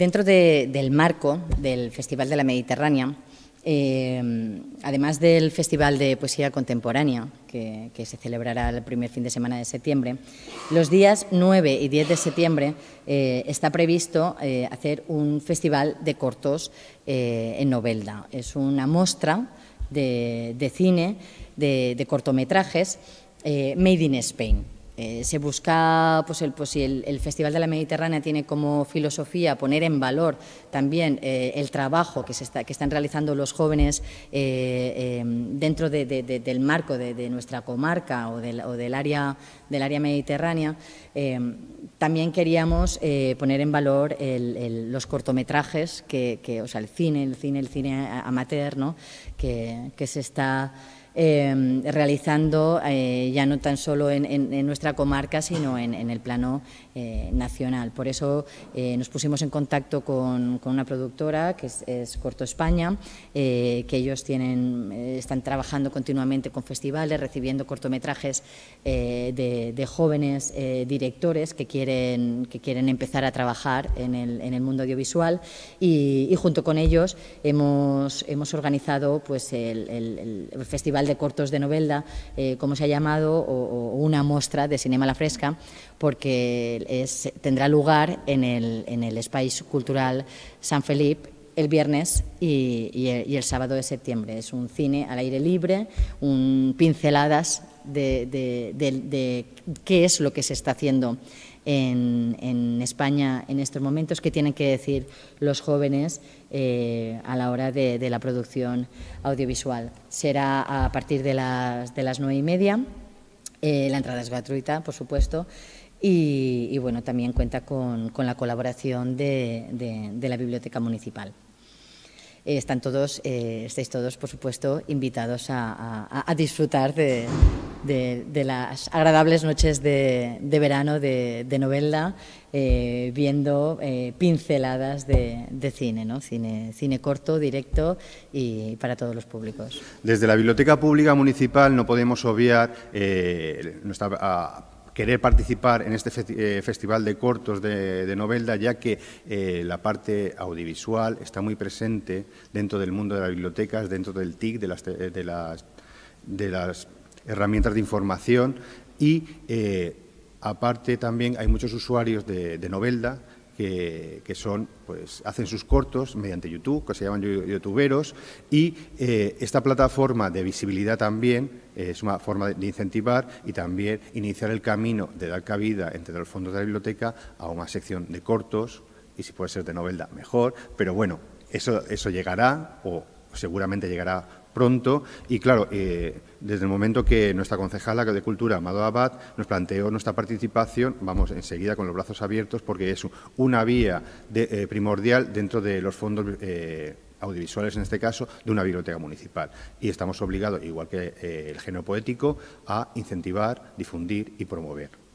Dentro del marco del Festival de la Mediterránea, eh, además del Festival de Poesía Contemporánea, que, se celebrará el primer fin de semana de septiembre, los días 9 y 10 de septiembre eh, está previsto eh, hacer un festival de cortos en Novelda. Es una muestra de, cine, de cortometrajes, Made in Spain. Eh, se busca, pues, el, pues, si el, Festival de la Mediterránea tiene como filosofía poner en valor también eh, el trabajo que, se está, que están realizando los jóvenes eh, em, dentro del marco de, nuestra comarca o del, área, del área mediterránea, em, también queríamos poner en valor los cortometrajes, que, que, o sea, el cine, el cine, el cine amateur, que, que se está Em, realizando eh, ya no tan solo en, nuestra comarca, sino en, el plano eh, nacional. Por eso eh, nos pusimos en contacto con, una productora que es, Corto España, que ellos tienen, están trabajando continuamente con festivales, recibiendo cortometrajes de, jóvenes directores que quieren, que quieren empezar a trabajar en el, mundo audiovisual y, junto con ellos hemos, hemos organizado pues, el festival de Cortos de Novelda, eh, como se ha llamado, o, una muestra de Cinema la Fresca, porque tendrá lugar en el, en Espacio Cultural San Felipe el viernes y, el, y, el, sábado de septiembre. Es un cine al aire libre, un pinceladas de, qué es lo que se está haciendo en, España en estos momentos, qué tienen que decir los jóvenes eh, a la hora de, la producción audiovisual. Será a partir de las, nueve y media. Eh, la entrada es gratuita, por supuesto. Y, bueno, también cuenta con la colaboración de la Biblioteca Municipal. Eh, están todos, eh, estáis todos, por supuesto, invitados a, disfrutar de, las agradables noches de, verano de, novela, eh, viendo pinceladas de, cine, ¿no? cine, cine corto, directo y para todos los públicos. Desde la Biblioteca Pública Municipal no podemos obviar nuestra ah, querer participar en este eh, festival de cortos de, Novelda, ya que eh, la parte audiovisual está muy presente dentro del mundo de las bibliotecas, dentro del TIC, eh, de las, herramientas de información y, aparte, también hay muchos usuarios de Novelda que, son, pues, hacen sus cortos mediante YouTube, que se llaman youtuberos, y eh, esta plataforma de visibilidad también eh, es una forma de, incentivar y también iniciar el camino de dar cabida entre los fondos de la biblioteca a una sección de cortos, y si puede ser de novela, mejor, pero bueno, eso, eso llegará o seguramente llegará pronto. Y claro, eh, desde el momento que nuestra concejala de Cultura, Amado Abad, nos planteó nuestra participación, vamos enseguida con los brazos abiertos porque es una vía eh, primordial dentro de los fondos. Eh, audiovisuales en este caso, de una biblioteca municipal. Y estamos obligados, igual que el género poético, a incentivar, difundir y promover.